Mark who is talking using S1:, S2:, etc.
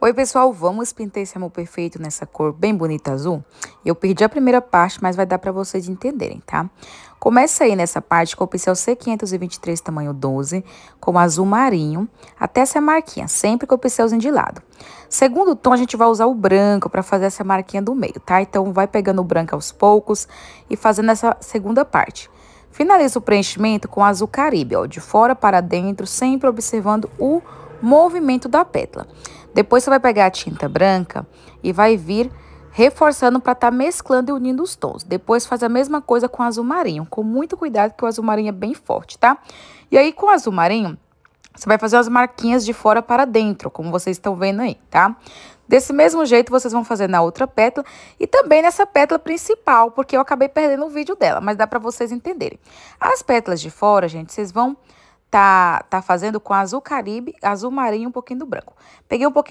S1: Oi pessoal, vamos pintar esse amor perfeito nessa cor bem bonita azul? Eu perdi a primeira parte, mas vai dar para vocês entenderem, tá? Começa aí nessa parte com o pincel C523 tamanho 12, com azul marinho, até essa marquinha, sempre com o pincelzinho de lado. Segundo tom, a gente vai usar o branco para fazer essa marquinha do meio, tá? Então vai pegando o branco aos poucos e fazendo essa segunda parte. Finaliza o preenchimento com azul caribe, ó, de fora para dentro, sempre observando o movimento da pétala. Depois você vai pegar a tinta branca e vai vir reforçando para estar tá mesclando e unindo os tons. Depois faz a mesma coisa com azul marinho, com muito cuidado que o azul marinho é bem forte, tá? E aí com o azul marinho, você vai fazer as marquinhas de fora para dentro, como vocês estão vendo aí, tá? Desse mesmo jeito, vocês vão fazer na outra pétala e também nessa pétala principal, porque eu acabei perdendo o vídeo dela, mas dá para vocês entenderem. As pétalas de fora, gente, vocês vão tá, tá fazendo com azul caribe, azul marinho, um pouquinho do branco. Peguei um pouquinho